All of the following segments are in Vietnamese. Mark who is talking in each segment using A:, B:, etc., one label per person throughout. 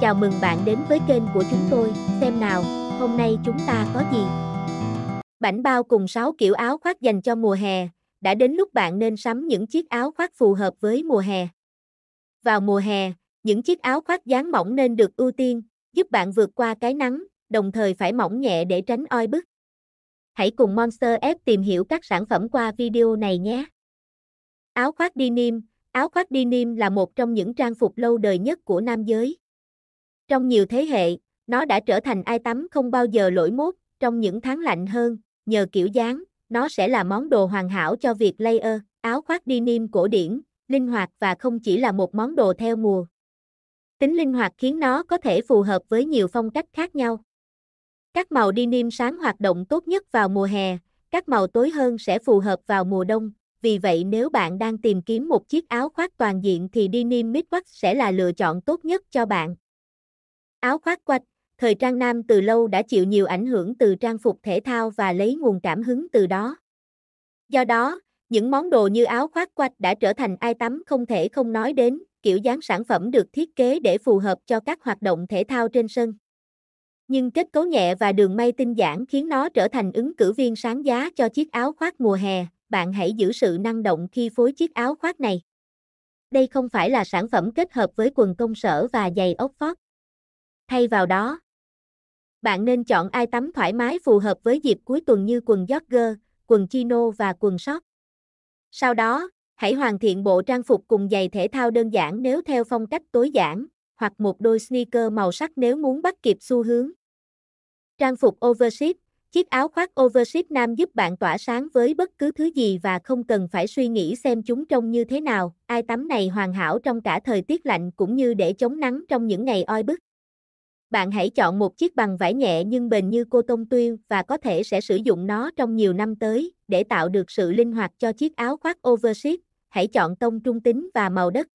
A: Chào mừng bạn đến với kênh của chúng tôi, xem nào, hôm nay chúng ta có gì? Bảnh bao cùng 6 kiểu áo khoác dành cho mùa hè, đã đến lúc bạn nên sắm những chiếc áo khoác phù hợp với mùa hè. Vào mùa hè, những chiếc áo khoác dáng mỏng nên được ưu tiên, giúp bạn vượt qua cái nắng, đồng thời phải mỏng nhẹ để tránh oi bức. Hãy cùng Monster F tìm hiểu các sản phẩm qua video này nhé. Áo khoác denim Áo khoác denim là một trong những trang phục lâu đời nhất của nam giới. Trong nhiều thế hệ, nó đã trở thành ai tắm không bao giờ lỗi mốt, trong những tháng lạnh hơn, nhờ kiểu dáng, nó sẽ là món đồ hoàn hảo cho việc layer, áo khoác denim cổ điển, linh hoạt và không chỉ là một món đồ theo mùa. Tính linh hoạt khiến nó có thể phù hợp với nhiều phong cách khác nhau. Các màu denim sáng hoạt động tốt nhất vào mùa hè, các màu tối hơn sẽ phù hợp vào mùa đông. Vì vậy nếu bạn đang tìm kiếm một chiếc áo khoác toàn diện thì denim midwax sẽ là lựa chọn tốt nhất cho bạn. Áo khoác quạch, thời trang nam từ lâu đã chịu nhiều ảnh hưởng từ trang phục thể thao và lấy nguồn cảm hứng từ đó. Do đó, những món đồ như áo khoác quạch đã trở thành ai tắm không thể không nói đến, kiểu dáng sản phẩm được thiết kế để phù hợp cho các hoạt động thể thao trên sân. Nhưng kết cấu nhẹ và đường may tinh giản khiến nó trở thành ứng cử viên sáng giá cho chiếc áo khoác mùa hè, bạn hãy giữ sự năng động khi phối chiếc áo khoác này. Đây không phải là sản phẩm kết hợp với quần công sở và giày Oxford. Thay vào đó, bạn nên chọn ai tắm thoải mái phù hợp với dịp cuối tuần như quần jogger, quần chino và quần short. Sau đó, hãy hoàn thiện bộ trang phục cùng giày thể thao đơn giản nếu theo phong cách tối giản, hoặc một đôi sneaker màu sắc nếu muốn bắt kịp xu hướng. Trang phục oversize Chiếc áo khoác oversize nam giúp bạn tỏa sáng với bất cứ thứ gì và không cần phải suy nghĩ xem chúng trông như thế nào. Ai tắm này hoàn hảo trong cả thời tiết lạnh cũng như để chống nắng trong những ngày oi bức bạn hãy chọn một chiếc bằng vải nhẹ nhưng bền như cô tông tuyêu và có thể sẽ sử dụng nó trong nhiều năm tới để tạo được sự linh hoạt cho chiếc áo khoác oversize. Hãy chọn tông trung tính và màu đất.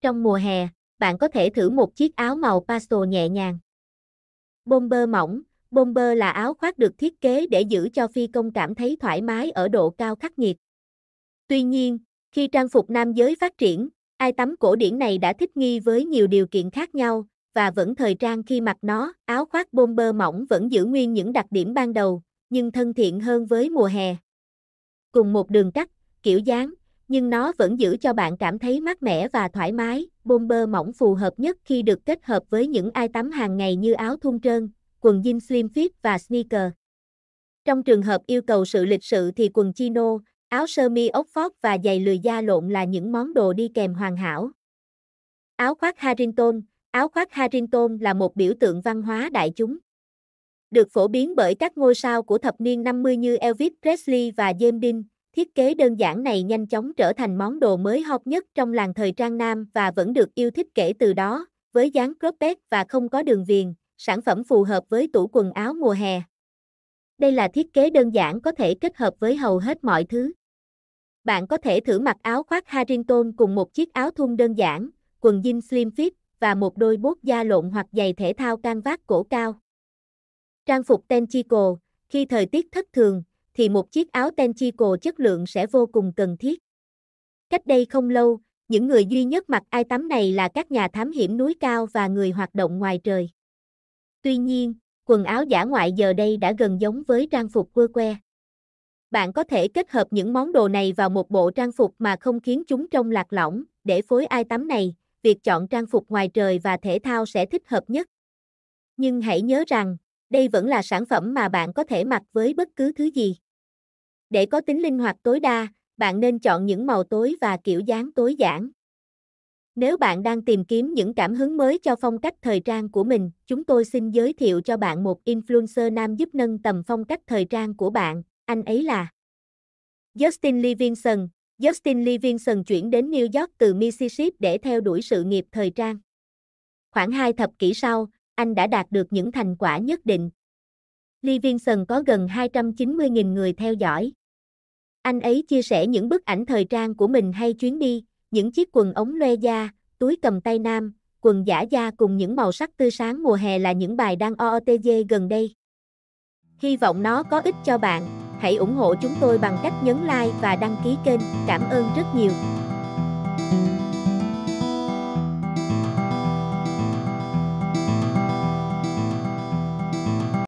A: Trong mùa hè, bạn có thể thử một chiếc áo màu pastel nhẹ nhàng. Bomber mỏng, bomber là áo khoác được thiết kế để giữ cho phi công cảm thấy thoải mái ở độ cao khắc nghiệt. Tuy nhiên, khi trang phục nam giới phát triển, ai tắm cổ điển này đã thích nghi với nhiều điều kiện khác nhau, và vẫn thời trang khi mặc nó. Áo khoác bomber mỏng vẫn giữ nguyên những đặc điểm ban đầu, nhưng thân thiện hơn với mùa hè. Cùng một đường cắt, kiểu dáng, nhưng nó vẫn giữ cho bạn cảm thấy mát mẻ và thoải mái. Bomber mỏng phù hợp nhất khi được kết hợp với những ai tắm hàng ngày như áo thun trơn, quần jean slim fit và sneaker. Trong trường hợp yêu cầu sự lịch sự thì quần chino, áo sơ mi Oxford và giày lười da lộn là những món đồ đi kèm hoàn hảo. Áo khoác Harrington, Áo khoác Harrington là một biểu tượng văn hóa đại chúng. Được phổ biến bởi các ngôi sao của thập niên 50 như Elvis Presley và James Dean, thiết kế đơn giản này nhanh chóng trở thành món đồ mới hot nhất trong làng thời trang nam và vẫn được yêu thích kể từ đó, với dáng cropped và không có đường viền, sản phẩm phù hợp với tủ quần áo mùa hè. Đây là thiết kế đơn giản có thể kết hợp với hầu hết mọi thứ. Bạn có thể thử mặc áo khoác Harrington cùng một chiếc áo thun đơn giản, quần jean slim fit và một đôi bốt da lộn hoặc giày thể thao can vác cổ cao. Trang phục Tenchico, khi thời tiết thất thường, thì một chiếc áo Tenchico chất lượng sẽ vô cùng cần thiết. Cách đây không lâu, những người duy nhất mặc ai tắm này là các nhà thám hiểm núi cao và người hoạt động ngoài trời. Tuy nhiên, quần áo giả ngoại giờ đây đã gần giống với trang phục quơ que. Bạn có thể kết hợp những món đồ này vào một bộ trang phục mà không khiến chúng trông lạc lõng, để phối ai tắm này, việc chọn trang phục ngoài trời và thể thao sẽ thích hợp nhất. Nhưng hãy nhớ rằng, đây vẫn là sản phẩm mà bạn có thể mặc với bất cứ thứ gì. Để có tính linh hoạt tối đa, bạn nên chọn những màu tối và kiểu dáng tối giản. Nếu bạn đang tìm kiếm những cảm hứng mới cho phong cách thời trang của mình, chúng tôi xin giới thiệu cho bạn một influencer nam giúp nâng tầm phong cách thời trang của bạn, anh ấy là Justin Livingston, Justin Livingston chuyển đến New York từ Mississippi để theo đuổi sự nghiệp thời trang. Khoảng hai thập kỷ sau, anh đã đạt được những thành quả nhất định. Livingston có gần 290.000 người theo dõi. Anh ấy chia sẻ những bức ảnh thời trang của mình hay chuyến đi, những chiếc quần ống loe da, túi cầm tay nam, quần giả da cùng những màu sắc tươi sáng mùa hè là những bài đăng OOTG gần đây. Hy vọng nó có ích cho bạn. Hãy ủng hộ chúng tôi bằng cách nhấn like và đăng ký kênh. Cảm ơn rất nhiều.